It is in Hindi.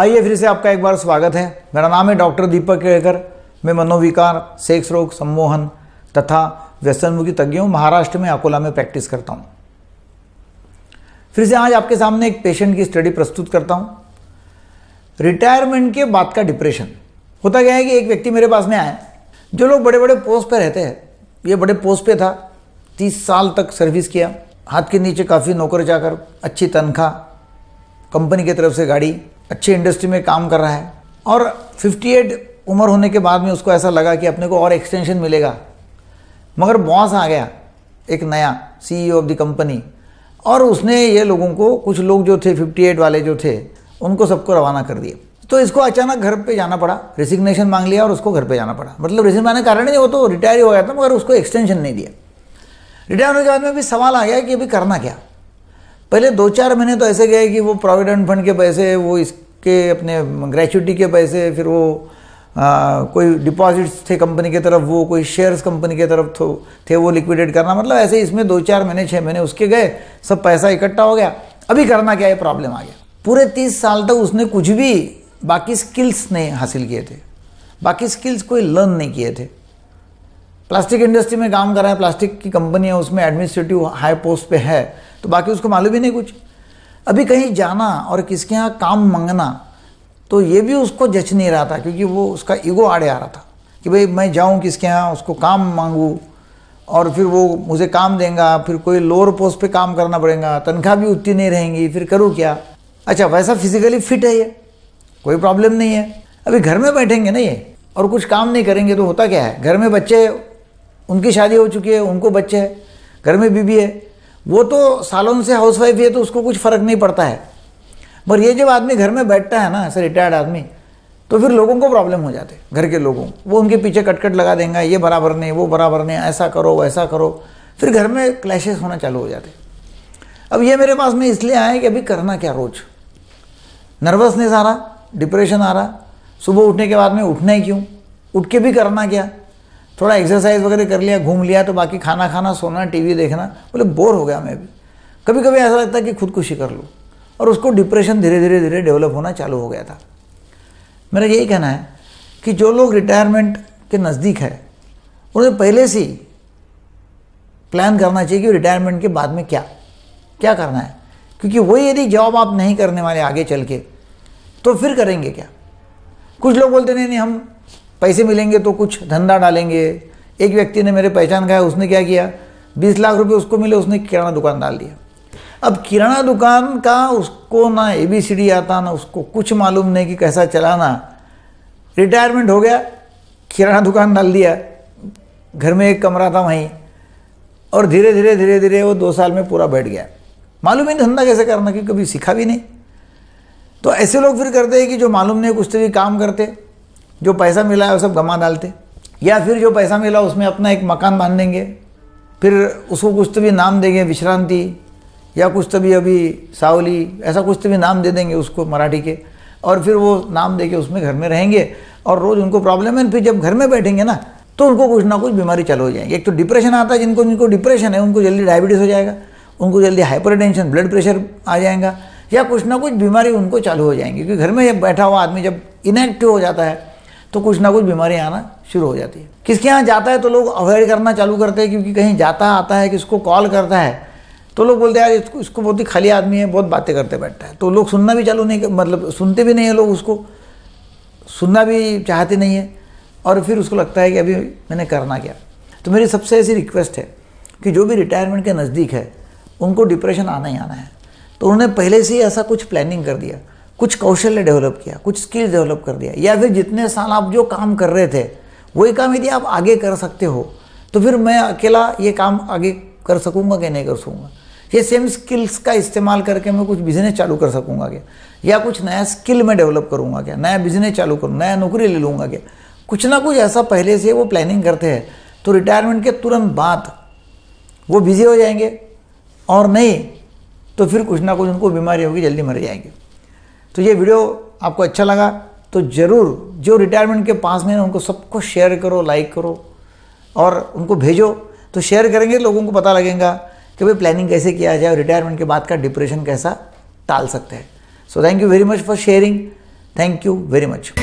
आइए फिर से आपका एक बार स्वागत है मेरा नाम है डॉक्टर दीपक केड़कर मैं मनोविकार सेक्स रोग सम्मोहन तथा व्यसनमुखी तज्ञ हूँ महाराष्ट्र में अकोला में प्रैक्टिस करता हूँ फिर से आज आपके सामने एक पेशेंट की स्टडी प्रस्तुत करता हूँ रिटायरमेंट के बाद का डिप्रेशन होता क्या है कि एक व्यक्ति मेरे पास में आए जो लोग बड़े बड़े पोस्ट पर रहते हैं ये बड़े पोस्ट पे था तीस साल तक सर्विस किया हाथ के नीचे काफ़ी नौकर जाकर अच्छी तनख्वाह कंपनी की तरफ से गाड़ी अच्छे इंडस्ट्री में काम कर रहा है और 58 उम्र होने के बाद में उसको ऐसा लगा कि अपने को और एक्सटेंशन मिलेगा मगर बॉस आ गया एक नया सीईओ ऑफ द कंपनी और उसने ये लोगों को कुछ लोग जो थे 58 वाले जो थे उनको सबको रवाना कर दिए तो इसको अचानक घर पे जाना पड़ा रिसिग्नेशन मांग लिया और उसको घर पे जाना पड़ा मतलब रिजिग्न का कारण नहीं वो तो रिटायर हो गया था मगर उसको एक्सटेंशन नहीं दिया रिटायर होने के बाद में भी सवाल आ गया कि अभी करना क्या पहले दो चार महीने तो ऐसे गए कि वो प्रोविडेंट फंड के पैसे वो इसके अपने ग्रेचुटी के पैसे फिर वो आ, कोई डिपॉजिट्स थे कंपनी की तरफ वो कोई शेयर्स कंपनी की तरफ थो, थे वो लिक्विडेट करना मतलब ऐसे इसमें दो चार महीने छः महीने उसके गए सब पैसा इकट्ठा हो गया अभी करना क्या है प्रॉब्लम आ गया पूरे तीस साल तक उसने कुछ भी बाकी स्किल्स नहीं हासिल किए थे बाकी स्किल्स कोई लर्न नहीं किए थे प्लास्टिक इंडस्ट्री में काम कर रहा है प्लास्टिक की कंपनी है उसमें एडमिनिस्ट्रेटिव हाई पोस्ट पे है तो बाकी उसको मालूम ही नहीं कुछ अभी कहीं जाना और किसके यहाँ काम मंगना तो ये भी उसको जच नहीं रहा था क्योंकि वो उसका ईगो आड़े आ रहा था कि भाई मैं जाऊँ किसके यहाँ उसको काम मांगूँ और फिर वो मुझे काम देगा फिर कोई लोअर पोस्ट पे काम करना पड़ेगा तनख्वाह भी उतनी नहीं रहेंगी फिर करूँ क्या अच्छा वैसा फिजिकली फिट है ये कोई प्रॉब्लम नहीं है अभी घर में बैठेंगे ना ये और कुछ काम नहीं करेंगे तो होता क्या है घर में बच्चे उनकी शादी हो चुकी है उनको बच्चे हैं घर में बीबी है वो तो सालों से हाउस वाइफ है तो उसको कुछ फ़र्क नहीं पड़ता है पर ये जब आदमी घर में बैठता है ना ऐसे रिटायर्ड आदमी तो फिर लोगों को प्रॉब्लम हो जाते घर के लोगों वो उनके पीछे कटकट लगा देंगे ये बराबर नहीं वो बराबर नहीं ऐसा करो वैसा करो फिर घर में क्लैशेस होना चालू हो जाते अब ये मेरे पास में इसलिए आए कि अभी करना क्या रोज़ नर्वसनेस आ रहा डिप्रेशन आ रहा सुबह उठने के बाद में उठना ही क्यों उठ के भी करना क्या थोड़ा एक्सरसाइज वगैरह कर लिया घूम लिया तो बाकी खाना खाना सोना टीवी देखना बोले बोर हो गया मैं भी कभी कभी ऐसा लगता है कि खुदकुशी कर लूँ और उसको डिप्रेशन धीरे धीरे धीरे डेवलप होना चालू हो गया था मेरा यही कहना है कि जो लोग रिटायरमेंट के नज़दीक है उन्हें पहले से प्लान करना चाहिए कि रिटायरमेंट के बाद में क्या क्या करना है क्योंकि वही यदि जॉब आप नहीं करने वाले आगे चल के तो फिर करेंगे क्या कुछ लोग बोलते नहीं नहीं हम पैसे मिलेंगे तो कुछ धंधा डालेंगे एक व्यक्ति ने मेरे पहचान खाया उसने क्या किया बीस लाख रुपये उसको मिले उसने किराना दुकान डाल दिया अब किराना दुकान का उसको ना ए बी सी डी आता ना उसको कुछ मालूम नहीं कि कैसा चलाना रिटायरमेंट हो गया किराना दुकान डाल दिया घर में एक कमरा था वहीं और धीरे धीरे धीरे धीरे वो दो साल में पूरा बैठ गया मालूम ही नहीं धंधा कैसे करना कि कभी सीखा भी नहीं तो ऐसे लोग फिर करते हैं कि जो मालूम नहीं कुछ तो भी काम करते जो पैसा मिला है वो सब गमा डालते या फिर जो पैसा मिला उसमें अपना एक मकान बांध देंगे फिर उसको कुछ तो भी नाम देंगे विश्रांति या कुछ तो भी अभी सावली ऐसा कुछ तो भी नाम दे देंगे उसको मराठी के और फिर वो नाम दे के उसमें घर में रहेंगे और रोज़ उनको प्रॉब्लम है फिर जब घर में बैठेंगे ना तो उनको कुछ ना कुछ बीमारी चालू हो जाएगी एक तो डिप्रेशन आता है जिनको जिनको डिप्रेशन है उनको जल्दी डायबिटीज़ हो जाएगा उनको जल्दी हाइपर ब्लड प्रेशर आ जाएगा या कुछ ना कुछ बीमारी उनको चालू हो जाएंगी क्योंकि घर में जब बैठा हुआ आदमी जब इनएक्टिव हो जाता है तो कुछ ना कुछ बीमारियाँ आना शुरू हो जाती है किसके यहाँ जाता है तो लोग अवॉइड करना चालू करते हैं क्योंकि कहीं जाता आता है किसको कॉल करता है तो लोग बोलते हैं यार इसको इसको बहुत ही खाली आदमी है बहुत बातें करते बैठता है तो लोग सुनना भी चालू नहीं मतलब सुनते भी नहीं है लोग उसको सुनना भी चाहते नहीं है और फिर उसको लगता है कि अभी मैंने करना क्या तो मेरी सबसे ऐसी रिक्वेस्ट है कि जो भी रिटायरमेंट के नज़दीक है उनको डिप्रेशन आना ही आना है तो उन्होंने पहले से ही ऐसा कुछ प्लानिंग कर दिया कुछ कौशल्य डेवलप किया कुछ स्किल डेवलप कर दिया या फिर जितने साल आप जो काम कर रहे थे वही काम यदि आप आगे कर सकते हो तो फिर मैं अकेला ये काम आगे कर सकूँगा कि नहीं कर सकूँगा ये सेम स्किल्स का इस्तेमाल करके मैं कुछ बिजनेस चालू कर सकूँगा क्या या कुछ नया स्किल मैं डेवलप करूँगा क्या नया बिजनेस चालू करूँ नया नौकरी ले लूँगा क्या कुछ ना कुछ ऐसा पहले से वो प्लानिंग करते हैं तो रिटायरमेंट के तुरंत बाद वो बिज़ी हो जाएंगे और नहीं तो फिर कुछ ना कुछ उनको बीमारी होगी जल्दी मर जाएंगे तो ये वीडियो आपको अच्छा लगा तो ज़रूर जो रिटायरमेंट के पास में उनको सबको शेयर करो लाइक करो और उनको भेजो तो शेयर करेंगे लोगों को पता लगेगा कि भाई प्लानिंग कैसे किया जाए और रिटायरमेंट के बाद का डिप्रेशन कैसा टाल सकते हैं so thank you very much for sharing thank you very much